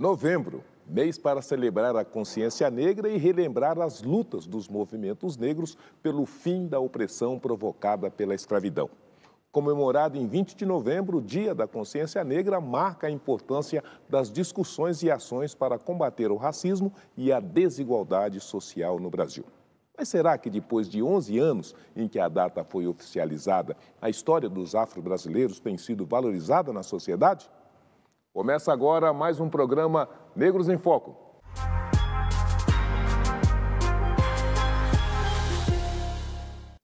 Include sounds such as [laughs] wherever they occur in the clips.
Novembro, mês para celebrar a consciência negra e relembrar as lutas dos movimentos negros pelo fim da opressão provocada pela escravidão. Comemorado em 20 de novembro, o Dia da Consciência Negra marca a importância das discussões e ações para combater o racismo e a desigualdade social no Brasil. Mas será que depois de 11 anos em que a data foi oficializada, a história dos afro-brasileiros tem sido valorizada na sociedade? Começa agora mais um programa Negros em Foco.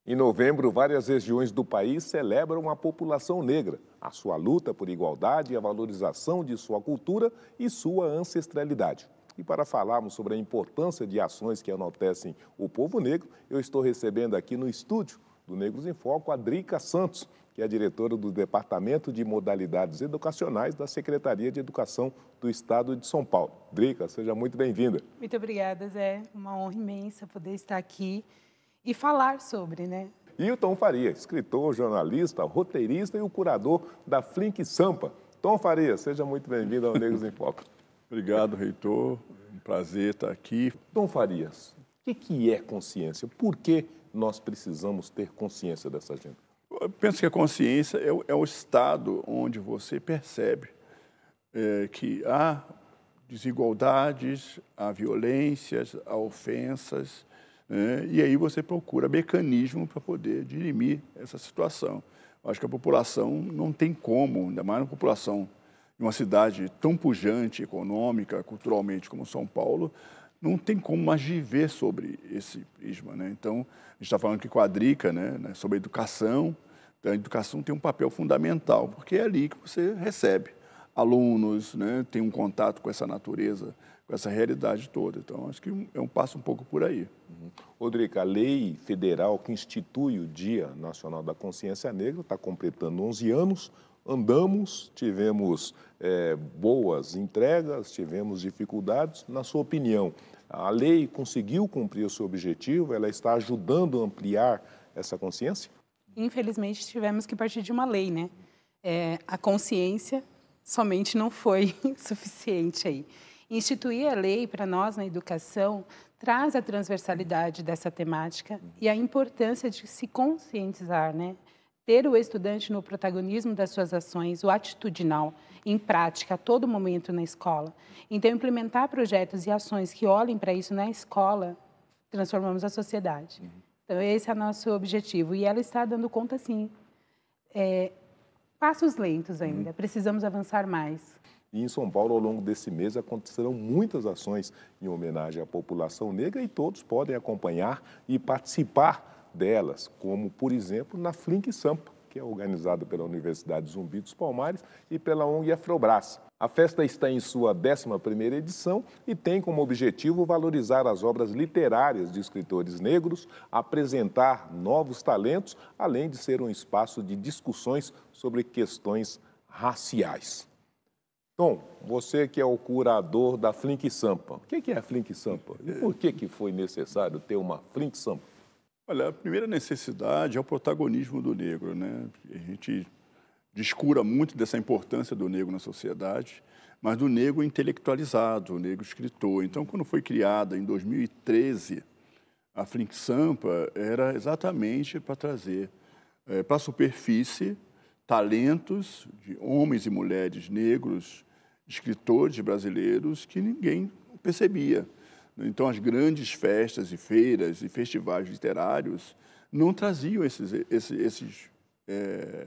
Em novembro, várias regiões do país celebram a população negra, a sua luta por igualdade e a valorização de sua cultura e sua ancestralidade. E para falarmos sobre a importância de ações que enaltecem o povo negro, eu estou recebendo aqui no estúdio do Negros em Foco a Drica Santos, que é diretora do Departamento de Modalidades Educacionais da Secretaria de Educação do Estado de São Paulo. Drica, seja muito bem-vinda. Muito obrigada, Zé. Uma honra imensa poder estar aqui e falar sobre, né? E o Tom Faria, escritor, jornalista, roteirista e o curador da Flink Sampa. Tom Faria, seja muito bem-vindo ao Negros em Foco. [laughs] Obrigado, reitor. Um prazer estar aqui. Tom Farias, o que é consciência? Por que nós precisamos ter consciência dessa agenda? eu penso que a consciência é o, é o estado onde você percebe é, que há desigualdades, há violências, há ofensas, né? e aí você procura mecanismo para poder dirimir essa situação. Eu acho que a população não tem como, ainda mais uma população de uma cidade tão pujante, econômica, culturalmente como São Paulo, não tem como mais viver sobre esse prisma. Né? Então, a gente está falando que quadrica né? né sobre educação, então, a educação tem um papel fundamental, porque é ali que você recebe alunos, né? tem um contato com essa natureza, com essa realidade toda. Então, acho que é um passo um pouco por aí. Uhum. Rodrigo, a lei federal que institui o Dia Nacional da Consciência Negra está completando 11 anos. Andamos, tivemos é, boas entregas, tivemos dificuldades. Na sua opinião, a lei conseguiu cumprir o seu objetivo? Ela está ajudando a ampliar essa consciência? infelizmente, tivemos que partir de uma lei, né? É, a consciência somente não foi [laughs] suficiente aí. Instituir a lei para nós na educação traz a transversalidade dessa temática e a importância de se conscientizar, né? Ter o estudante no protagonismo das suas ações, o atitudinal, em prática a todo momento na escola. Então, implementar projetos e ações que olhem para isso na escola, transformamos a sociedade. Uhum. Então, esse é o nosso objetivo. E ela está dando conta, sim. É, passos lentos ainda, uhum. precisamos avançar mais. E em São Paulo, ao longo desse mês, acontecerão muitas ações em homenagem à população negra e todos podem acompanhar e participar delas, como, por exemplo, na Flink Sampa que é organizado pela Universidade Zumbi dos Palmares e pela ONG Afrobras. A festa está em sua 11ª edição e tem como objetivo valorizar as obras literárias de escritores negros, apresentar novos talentos, além de ser um espaço de discussões sobre questões raciais. Tom, você que é o curador da Flink Sampa, o que é a Flink Sampa? E por que foi necessário ter uma Flink Sampa? Olha, a primeira necessidade é o protagonismo do negro, né? A gente discura muito dessa importância do negro na sociedade, mas do negro intelectualizado, o negro escritor. Então, quando foi criada em 2013 a Flink Sampa, era exatamente para trazer é, para a superfície talentos de homens e mulheres negros, escritores brasileiros que ninguém percebia. Então, as grandes festas e feiras e festivais literários não traziam esses, esses, esses é,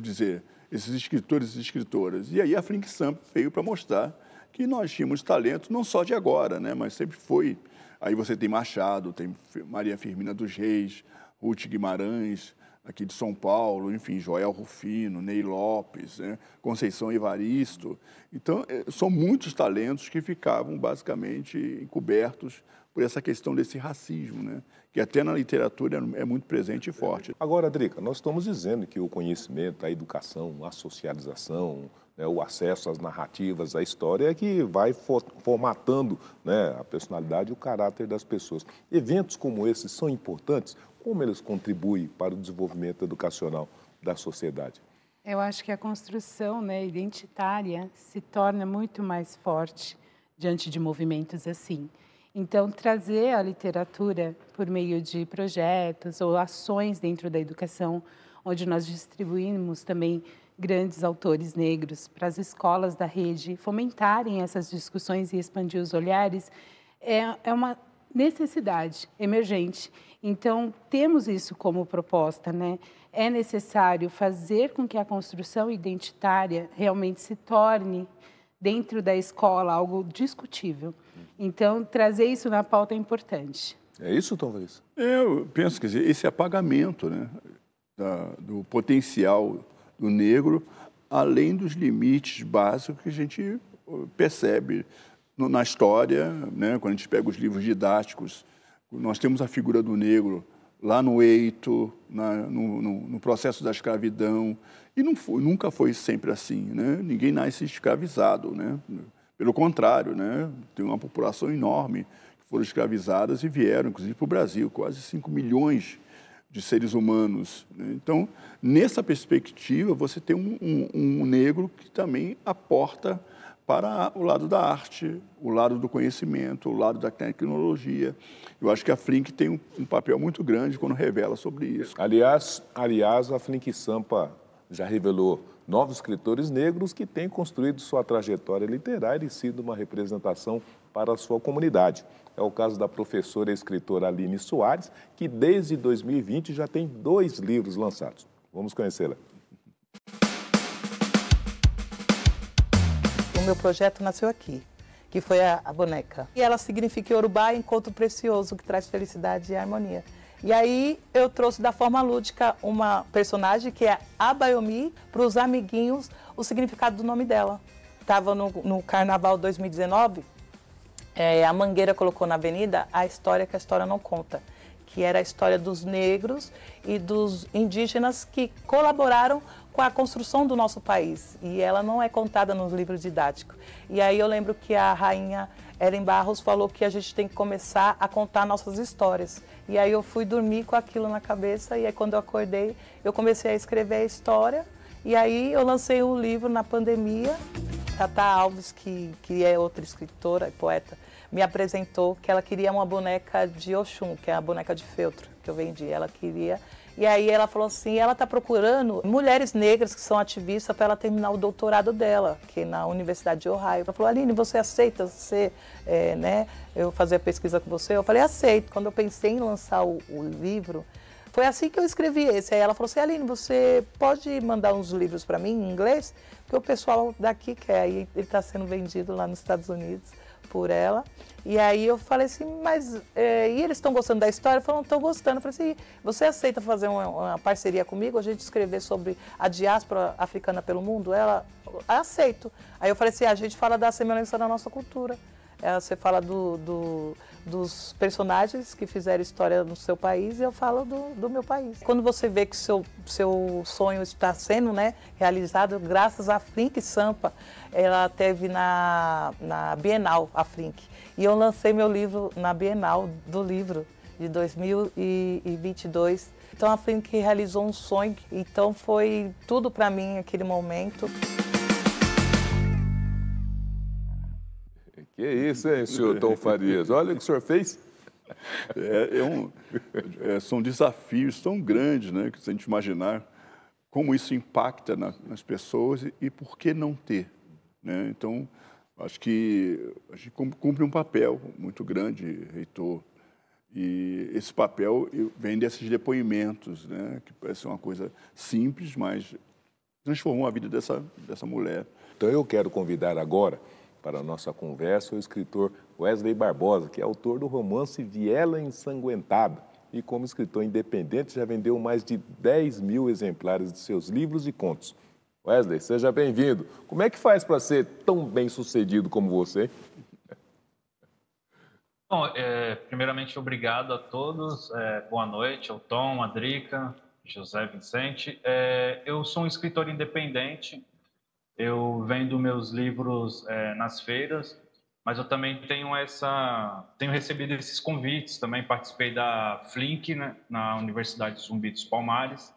dizer, esses escritores e escritoras. E aí a Frink Samp veio para mostrar que nós tínhamos talento não só de agora, né, mas sempre foi. Aí você tem Machado, tem Maria Firmina dos Reis, Ruth Guimarães, aqui de São Paulo, enfim, Joel Rufino, Ney Lopes, né? Conceição Evaristo. Então, eh, são muitos talentos que ficavam basicamente encobertos por essa questão desse racismo, né? que até na literatura é muito presente e forte. Agora, Drica, nós estamos dizendo que o conhecimento, a educação, a socialização, né, o acesso às narrativas, à história, é que vai formatando né, a personalidade e o caráter das pessoas. Eventos como esses são importantes? Como eles contribuem para o desenvolvimento educacional da sociedade? Eu acho que a construção né, identitária se torna muito mais forte diante de movimentos assim. Então, trazer a literatura por meio de projetos ou ações dentro da educação, onde nós distribuímos também grandes autores negros, para as escolas da rede fomentarem essas discussões e expandir os olhares, é, é uma necessidade emergente. Então, temos isso como proposta, né? É necessário fazer com que a construção identitária realmente se torne, dentro da escola, algo discutível. Então, trazer isso na pauta é importante. É isso, talvez? Eu penso, quer dizer, esse apagamento né, da, do potencial do negro, além dos limites básicos que a gente eh, percebe no, na história, né? quando a gente pega os livros didáticos, nós temos a figura do negro lá no eito, na, no, no, no, processo da escravidão, e não foi, nunca foi sempre assim, né? ninguém nasce escravizado, né? pelo contrário, né? tem uma população enorme que foram escravizadas e vieram, inclusive, para o Brasil, quase 5 milhões de seres humanos. Né? Então, nessa perspectiva, você tem um, um, um, negro que também aporta para o lado da arte, o lado do conhecimento, o lado da tecnologia. Eu acho que a Flink tem um, um papel muito grande quando revela sobre isso. Aliás, aliás a Flink Sampa já revelou novos escritores negros que têm construído sua trajetória literária e sido uma representação para a sua comunidade. É o caso da professora e escritora Aline Soares, que desde 2020 já tem dois livros lançados. Vamos conhecê-la. O meu projeto nasceu aqui, que foi a, a boneca. E ela significa Yorubá, encontro precioso que traz felicidade e harmonia. E aí eu trouxe da forma lúdica uma personagem que é a Bayomi para os amiguinhos o significado do nome dela. Estava no, no Carnaval 2019, é, a Mangueira colocou na avenida a história que a história não conta, que era a história dos negros e dos indígenas que colaboraram com a construção do nosso país. E ela não é contada nos livros didáticos. E aí eu lembro que a rainha Eren Barros falou que a gente tem que começar a contar nossas histórias. E aí eu fui dormir com aquilo na cabeça e aí quando eu acordei, eu comecei a escrever a história e aí eu lancei um livro na pandemia. Tata Alves, que, que é outra escritora e poeta, me apresentou que ela queria uma boneca de Oxum, que é a boneca de feltro que eu vendi. Ela queria e aí ela falou assim, ela está procurando mulheres negras que são ativistas para ela terminar o doutorado dela, que é na Universidade de Ohio. Ela falou, Aline, você aceita ser, é, né, eu fazer a pesquisa com você? Eu falei, aceito. Quando eu pensei em lançar o, o livro, foi assim que eu escrevi esse. Aí ela falou assim, Aline, você pode mandar uns livros para mim em inglês? Porque o pessoal daqui quer, aí ele está sendo vendido lá nos Estados Unidos por ela. E aí eu falei assim, mas é, e eles estão gostando da história? Falaram, estão gostando. Eu falei assim, você aceita fazer uma, uma, parceria comigo? A gente escrever sobre a diáspora africana pelo mundo? Ela, aceito. Aí eu falei assim, a gente fala da semelhança da nossa cultura. É, você fala do, do, dos personagens que fizeram história no seu país e eu falo do, do meu país. Quando você vê que seu, seu sonho está sendo né, realizado, graças à Frink Sampa, ela teve na, na Bienal, a Frink. E eu lancei meu livro na Bienal do livro de 2022. Então a Frink realizou um sonho, então foi tudo para mim aquele momento. Que isso, hein, senhor Tom Farias? Olha o que o senhor fez. É, é um, é, são desafios tão grandes, né, que se a gente imaginar como isso impacta na, nas pessoas e, e, por que não ter. Né? Então, acho que a gente cumpre um papel muito grande, reitor. E esse papel vem desses depoimentos, né, que parece uma coisa simples, mas transformou a vida dessa, dessa mulher. Então, eu quero convidar agora para a nossa conversa, o escritor Wesley Barbosa, que é autor do romance Viela Ensanguentada. E como escritor independente, já vendeu mais de 10 mil exemplares de seus livros e contos. Wesley, seja bem-vindo. Como é que faz para ser tão bem sucedido como você? [laughs] Bom, é, primeiramente, obrigado a todos. É, boa noite, ao Tom, a Drica, José Vicente. É, eu sou um escritor independente, eu vendo meus livros é, nas feiras, mas eu também tenho essa, tenho recebido esses convites. Também participei da Flink né, na Universidade Zumbi dos Palmares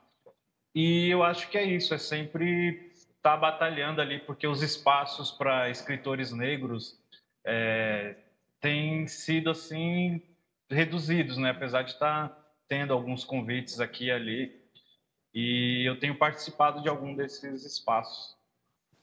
e eu acho que é isso. É sempre estar tá batalhando ali, porque os espaços para escritores negros é, têm sido assim reduzidos, né? Apesar de estar tá tendo alguns convites aqui e ali, e eu tenho participado de algum desses espaços.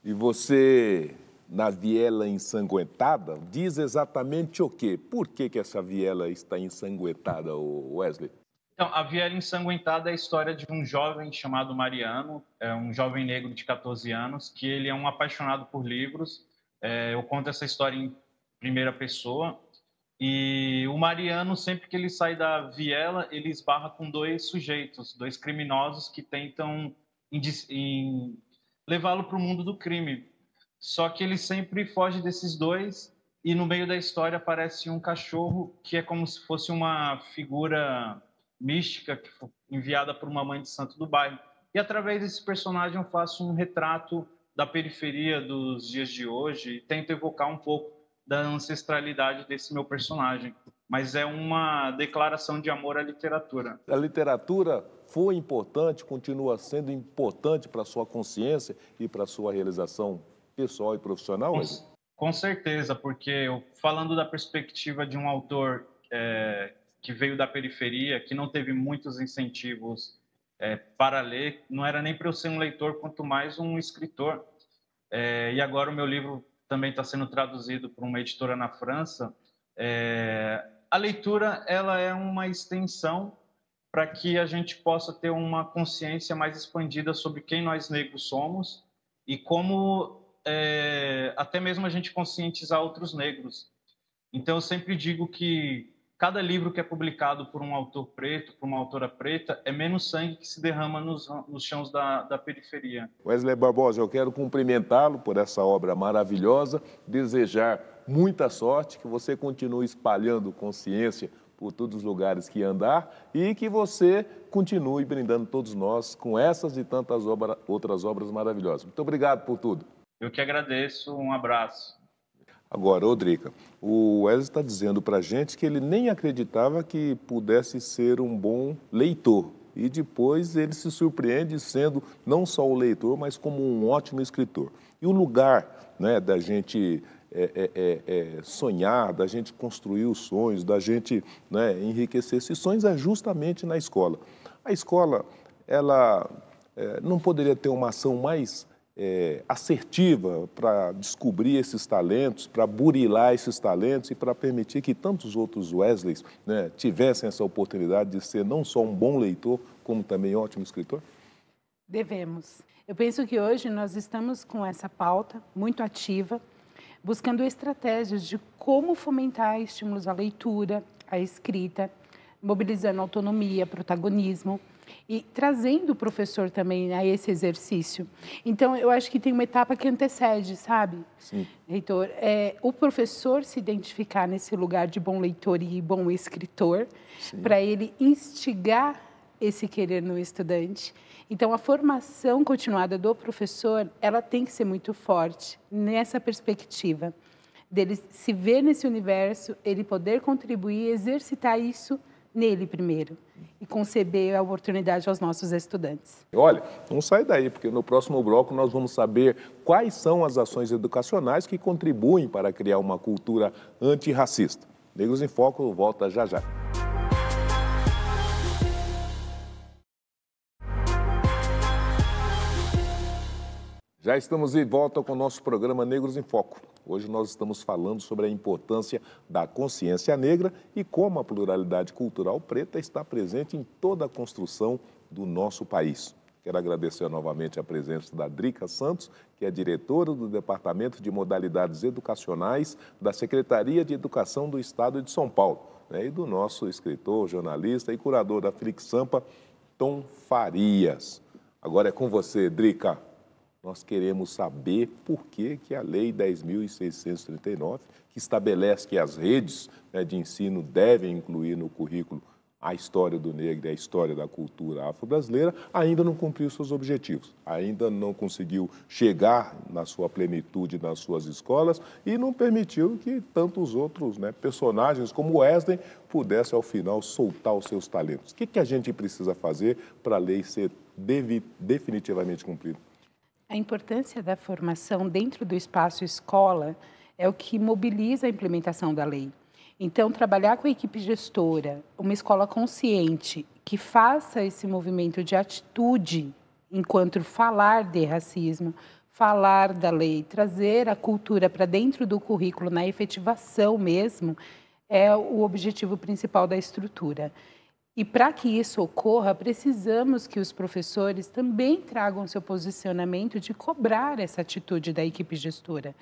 E você, na viela ensanguentada, diz exatamente o quê? Por que, que essa viela está ensanguentada, Wesley? Então, a viela ensanguentada é a história de um jovem chamado Mariano, é um jovem negro de 14 anos, que ele é um apaixonado por livros. É, eu conto essa história em primeira pessoa. E o Mariano, sempre que ele sai da viela, ele esbarra com dois sujeitos, dois criminosos que tentam levá-lo para o mundo do crime. Só que ele sempre foge desses dois e no meio da história aparece um cachorro que é como se fosse uma figura mística enviada por uma mãe de santo do bairro. E através desse personagem eu faço um retrato da periferia dos dias de hoje e tento evocar um pouco da ancestralidade desse meu personagem mas é uma declaração de amor à literatura. A literatura foi importante, continua sendo importante para a sua consciência e para a sua realização pessoal e profissional? Com, com certeza, porque eu, falando da perspectiva de um autor é, que veio da periferia, que não teve muitos incentivos é, para ler, não era nem para eu ser um leitor, quanto mais um escritor. É, e agora o meu livro também está sendo traduzido por uma editora na França. É, a leitura ela é uma extensão para que a gente possa ter uma consciência mais expandida sobre quem nós negros somos e como é, até mesmo a gente conscientizar outros negros. Então, eu sempre digo que cada livro que é publicado por um autor preto, por uma autora preta, é menos sangue que se derrama nos, nos chãos da, da periferia. Wesley Barbosa, eu quero cumprimentá-lo por essa obra maravilhosa, desejar muita sorte, que você continue espalhando consciência por todos os lugares que andar e que você continue brindando todos nós com essas e tantas obra, outras obras maravilhosas. Muito obrigado por tudo. Eu que agradeço, um abraço. Agora, Rodrigo, o Wesley está dizendo para a gente que ele nem acreditava que pudesse ser um bom leitor. E depois ele se surpreende sendo não só o leitor, mas como um ótimo escritor. E o lugar né, da gente é, é, é, é, sonhar, da gente construir os sonhos, da gente né, enriquecer esses sonhos é justamente na escola. A escola, ela é, não poderia ter uma ação mais é, assertiva para descobrir esses talentos, para burilar esses talentos e para permitir que tantos outros Wesleys né, tivessem essa oportunidade de ser não só um bom leitor, como também um ótimo escritor? Devemos. Eu penso que hoje nós estamos com essa pauta muito ativa buscando estratégias de como fomentar estímulos à leitura, à escrita, mobilizando autonomia, protagonismo e trazendo o professor também a esse exercício. Então, eu acho que tem uma etapa que antecede, sabe, Sim. reitor? É, o professor se identificar nesse lugar de bom leitor e bom escritor, para ele instigar esse querer no estudante. Então, a formação continuada do professor, ela tem que ser muito forte nessa perspectiva dele se ver nesse universo, ele poder contribuir, exercitar isso nele primeiro e conceber a oportunidade aos nossos estudantes. Olha, não sai daí, porque no próximo bloco nós vamos saber quais são as ações educacionais que contribuem para criar uma cultura antirracista. Negros em Foco volta já já. Já estamos de volta com o nosso programa Negros em Foco. Hoje nós estamos falando sobre a importância da consciência negra e como a pluralidade cultural preta está presente em toda a construção do nosso país. Quero agradecer novamente a presença da Drica Santos, que é diretora do Departamento de Modalidades Educacionais da Secretaria de Educação do Estado de São Paulo, né, e do nosso escritor, jornalista e curador da Frix Sampa, Tom Farias. Agora é com você, Drica. Nós queremos saber por que, que a Lei 10.639, que estabelece que as redes né, de ensino devem incluir no currículo a história do negro e a história da cultura afro-brasileira, ainda não cumpriu seus objetivos, ainda não conseguiu chegar na sua plenitude nas suas escolas e não permitiu que tantos outros né, personagens como Wesley pudesse, ao final, soltar os seus talentos. O que, que a gente precisa fazer para a lei ser definitivamente cumprida? A importância da formação dentro do espaço escola é o que mobiliza a implementação da lei. Então, trabalhar com a equipe gestora, uma escola consciente que faça esse movimento de atitude enquanto falar de racismo, falar da lei, trazer a cultura para dentro do currículo, na efetivação mesmo, é o objetivo principal da estrutura. E para que isso ocorra, precisamos que os professores também tragam seu posicionamento de cobrar essa atitude da equipe gestora.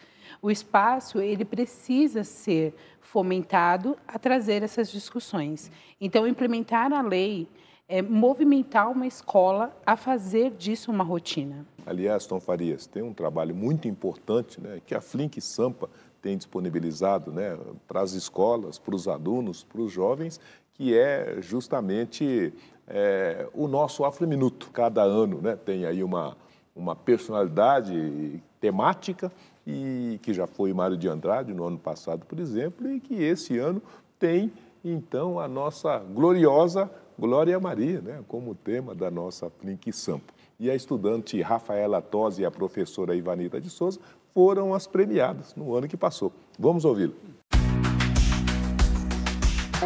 O espaço, ele precisa ser fomentado a trazer essas discussões. Então, implementar a lei é movimentar uma escola a fazer disso uma rotina. Aliás, Tom Farias, tem um trabalho muito importante né, que a Flink Sampa tem disponibilizado né, para as escolas, para os alunos, para os jovens, que é justamente é, o nosso Minuto. Cada ano né, tem aí uma, uma personalidade temática e que já foi Mário de Andrade no ano passado, por exemplo, e que esse ano tem então a nossa gloriosa Glória Maria, né, como tema da nossa Flink Sampo. E a estudante Rafaela Tosi e a professora Ivanita de Souza foram as premiadas no ano que passou. Vamos ouvi-lo.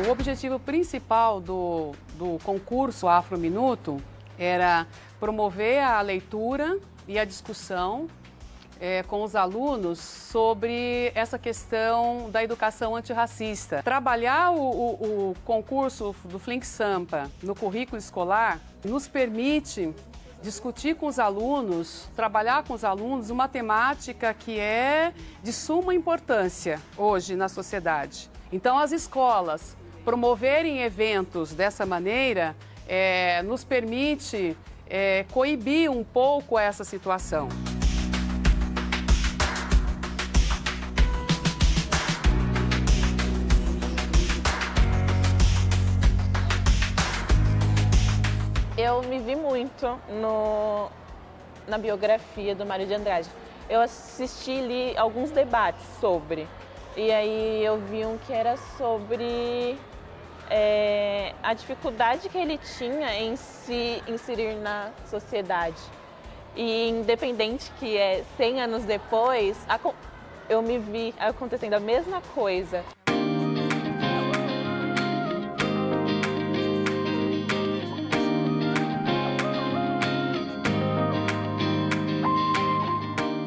O objetivo principal do, do concurso Afro Minuto era promover a leitura e a discussão é, com os alunos sobre essa questão da educação antirracista. Trabalhar o, o, o concurso do Flink Sampa no currículo escolar nos permite discutir com os alunos, trabalhar com os alunos uma temática que é de suma importância hoje na sociedade. Então, as escolas promoverem eventos dessa maneira é, nos permite é, coibir um pouco essa situação. Eu me vi muito no, na biografia do Mário de Andrade. Eu assisti ali alguns debates sobre. E aí eu vi um que era sobre é, a dificuldade que ele tinha em se inserir na sociedade. E independente que é 100 anos depois, eu me vi acontecendo a mesma coisa.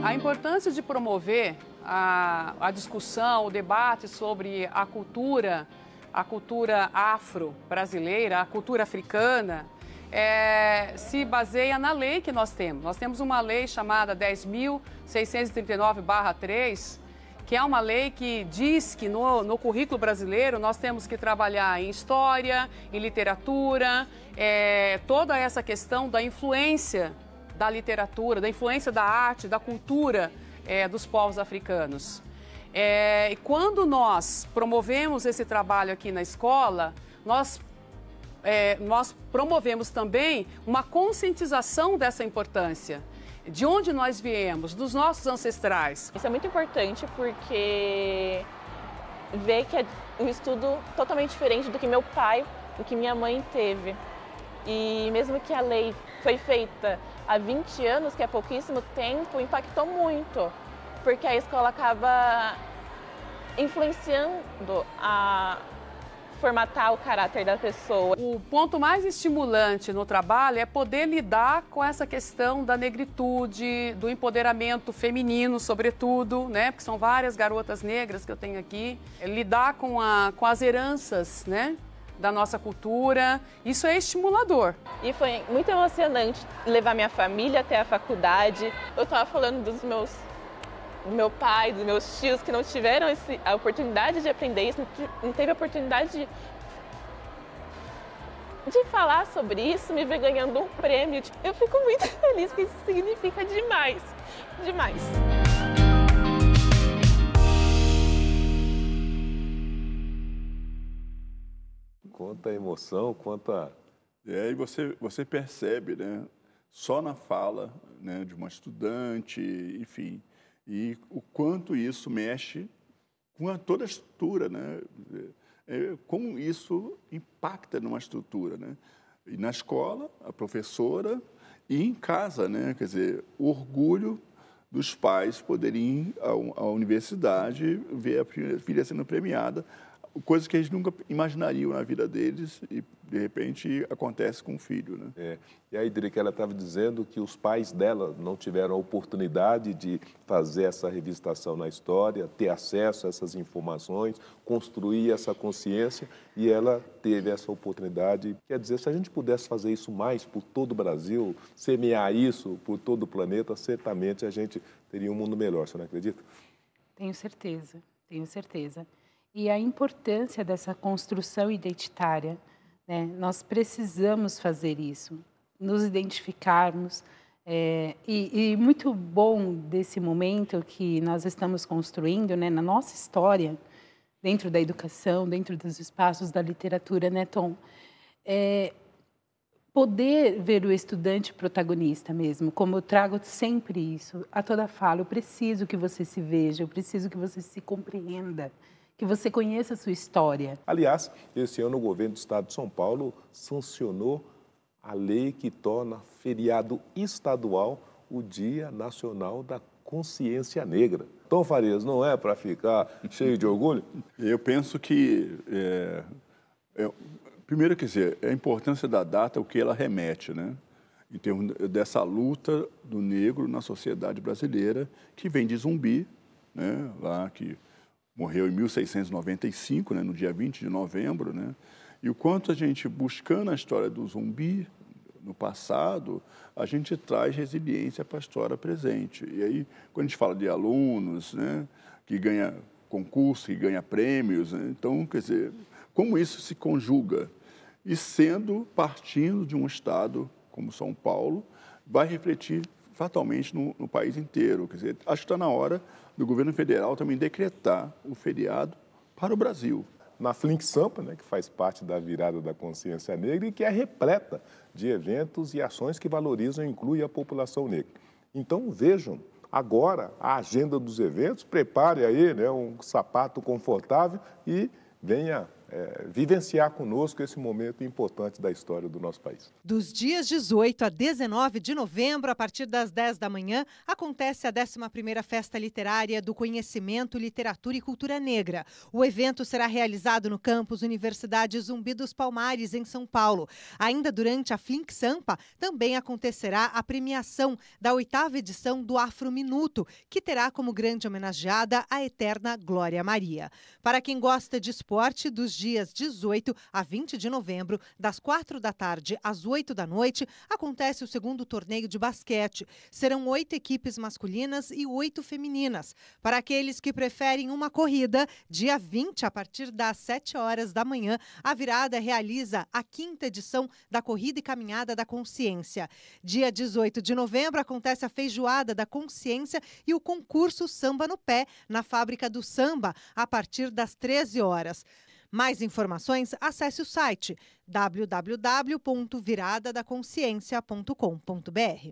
A importância de promover a, a discussão, o debate sobre a cultura a cultura afro-brasileira, a cultura africana, é, se baseia na lei que nós temos. Nós temos uma lei chamada 10.639-3, que é uma lei que diz que no, no, currículo brasileiro nós temos que trabalhar em história, em literatura, é, toda essa questão da influência da literatura, da influência da arte, da cultura é, dos povos africanos. É, e quando nós promovemos esse trabalho aqui na escola, nós, é, nós promovemos também uma conscientização dessa importância. De onde nós viemos, dos nossos ancestrais. Isso é muito importante porque vê que é um estudo totalmente diferente do que meu pai, do que minha mãe teve. E mesmo que a lei foi feita há 20 anos, que é pouquíssimo tempo, impactou muito porque a escola acaba influenciando a formatar o caráter da pessoa. O ponto mais estimulante no trabalho é poder lidar com essa questão da negritude, do empoderamento feminino, sobretudo, né? Porque são várias garotas negras que eu tenho aqui. É lidar com, a, com as heranças, né? Da nossa cultura, isso é estimulador. E foi muito emocionante levar minha família até a faculdade. Eu estava falando dos meus do meu pai, dos meus tios que não tiveram esse, a oportunidade de aprender isso, não teve a oportunidade de, de falar sobre isso, me ver ganhando um prêmio. Tipo, eu fico muito [laughs] feliz, porque isso significa demais, demais. Quanta emoção, quanta... É, e você, você percebe, né? Só na fala né, de uma estudante, enfim, e o quanto isso mexe com a, toda a estrutura, né? É, é, como isso impacta numa estrutura, né? E na escola, a professora e em casa, né? Quer dizer, o orgulho dos pais poderem ir à, à universidade ver a filha sendo premiada, coisa que eles nunca imaginariam na vida deles e de repente acontece com o filho. Né? É. E aí, Drica, ela estava dizendo que os pais dela não tiveram a oportunidade de fazer essa revistação na história, ter acesso a essas informações, construir essa consciência, e ela teve essa oportunidade. Quer dizer, se a gente pudesse fazer isso mais por todo o Brasil, semear isso por todo o planeta, certamente a gente teria um mundo melhor, você não acredita? Tenho certeza, tenho certeza. E a importância dessa construção identitária né? Nós precisamos fazer isso, nos identificarmos. É, e, e, muito bom desse momento que nós estamos construindo né, na nossa história, dentro da educação, dentro dos espaços da literatura, né, Tom? É, poder ver o estudante protagonista mesmo, como eu trago sempre isso a toda fala. Eu preciso que você se veja, eu preciso que você se compreenda que você conheça a sua história. Aliás, esse ano o governo do estado de São Paulo sancionou a lei que torna feriado estadual o Dia Nacional da Consciência Negra. Tom Farias, não é para ficar cheio de orgulho? [laughs] Eu penso que. É, é, primeiro, quer dizer, a importância da data, o que ela remete, né? Em termos dessa luta do negro na sociedade brasileira, que vem de zumbi, né? Lá que morreu em 1695, né, no dia 20 de novembro, né? E o quanto a gente buscando a história do zumbi no passado, a gente traz resiliência para a história presente. E aí, quando a gente fala de alunos, né, que ganha concurso, que ganha prêmios, né, então, quer dizer, como isso se conjuga? E sendo partindo de um estado como São Paulo, vai refletir fatalmente no, no país inteiro. Quer dizer, acho que está na hora do governo federal também decretar o feriado para o Brasil na Flink Sampa, né, que faz parte da virada da consciência negra e que é repleta de eventos e ações que valorizam e incluem a população negra. Então vejam agora a agenda dos eventos, prepare aí né, um sapato confortável e venha é, vivenciar conosco esse momento importante da história do nosso país. Dos dias 18 a 19 de novembro, a partir das 10 da manhã, acontece a 11ª Festa Literária do Conhecimento, Literatura e Cultura Negra. O evento será realizado no campus Universidade Zumbi dos Palmares, em São Paulo. Ainda durante a Flink Sampa, também acontecerá a premiação da oitava edição do Afro Minuto, que terá como grande homenageada a eterna Glória Maria. Para quem gosta de esporte, dos dias 18 a 20 de novembro, das 4 da tarde às 8 da noite, acontece o segundo torneio de basquete. Serão oito equipes masculinas e oito femininas. Para aqueles que preferem uma corrida, dia 20, a partir das 7 horas da manhã, a virada realiza a quinta edição da Corrida e Caminhada da Consciência. Dia 18 de novembro acontece a Feijoada da Consciência e o concurso Samba no Pé, na Fábrica do Samba, a partir das 13 horas. Mais informações, acesse o site www.viradadaconsciência.com.br.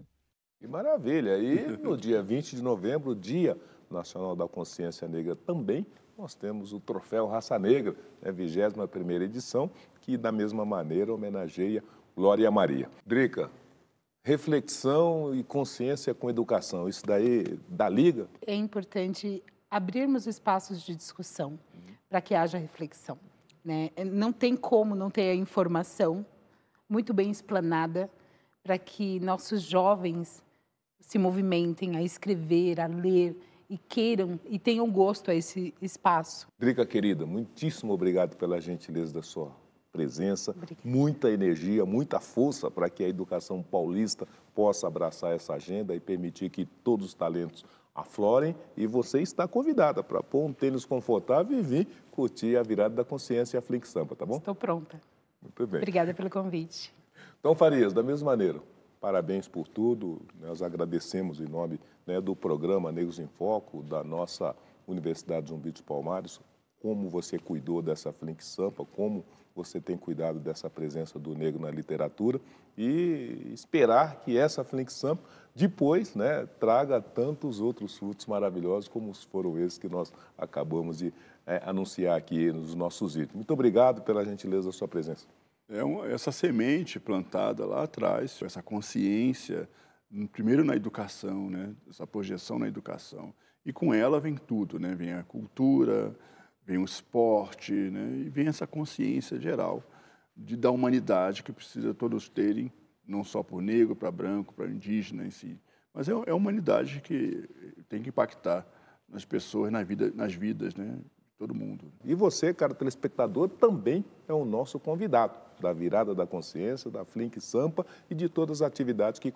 Que maravilha! E no dia 20 de novembro, Dia Nacional da Consciência Negra também, nós temos o Troféu Raça Negra, né, a 21 edição, que da mesma maneira homenageia Glória Maria. Drica, reflexão e consciência com educação, isso daí da liga? É importante abrirmos espaços de discussão uhum. para que haja reflexão. Né? É, não tem como não ter a informação muito bem explanada para que nossos jovens se movimentem a escrever, a ler e queiram e tenham gosto a esse espaço. Drica, querida, muitíssimo obrigado pela gentileza da sua presença, Obrigada. muita energia, muita força para que a educação paulista possa abraçar essa agenda e permitir que todos os talentos aflorem e você está convidada para pôr um tênis confortável e vir curtir a virada da consciência e a Flink Samba, tá bom? Estou pronta. Muito bem. Obrigada pelo convite. Então, Farias, da mesma maneira, parabéns por tudo. Nós agradecemos em nome né, do programa Negros em Foco, da nossa Universidade Zumbi de Palmares, como você cuidou dessa Flink Sampa, como você tem cuidado dessa presença do negro na literatura e esperar que essa flexão depois né, traga tantos outros frutos maravilhosos como foram esses que nós acabamos de é, anunciar aqui nos nossos itens. Muito obrigado pela gentileza da sua presença. É uma, essa semente plantada lá atrás, essa consciência, hum, primeiro na educação, né, essa projeção na educação, e com ela vem tudo, né, vem a cultura, vem o esporte, né? e vem essa consciência geral de, da humanidade que precisa todos terem, não só para o negro, para branco, para indígena em si, mas é, é a humanidade que tem que impactar nas pessoas, na vida, nas vidas, né? Todo mundo. E você, cara telespectador, também é o nosso convidado da Virada da Consciência, da Flink Sampa e de todas as atividades que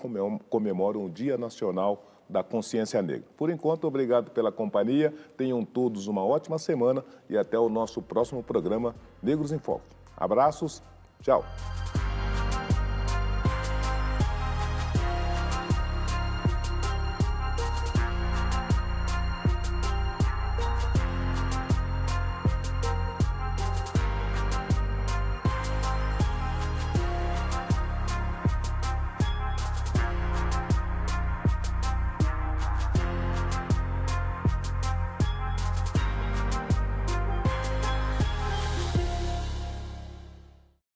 comemoram o Dia Nacional da Consciência Negra. Por enquanto, obrigado pela companhia, tenham todos uma ótima semana e até o nosso próximo programa Negros em Foco. Abraços, tchau!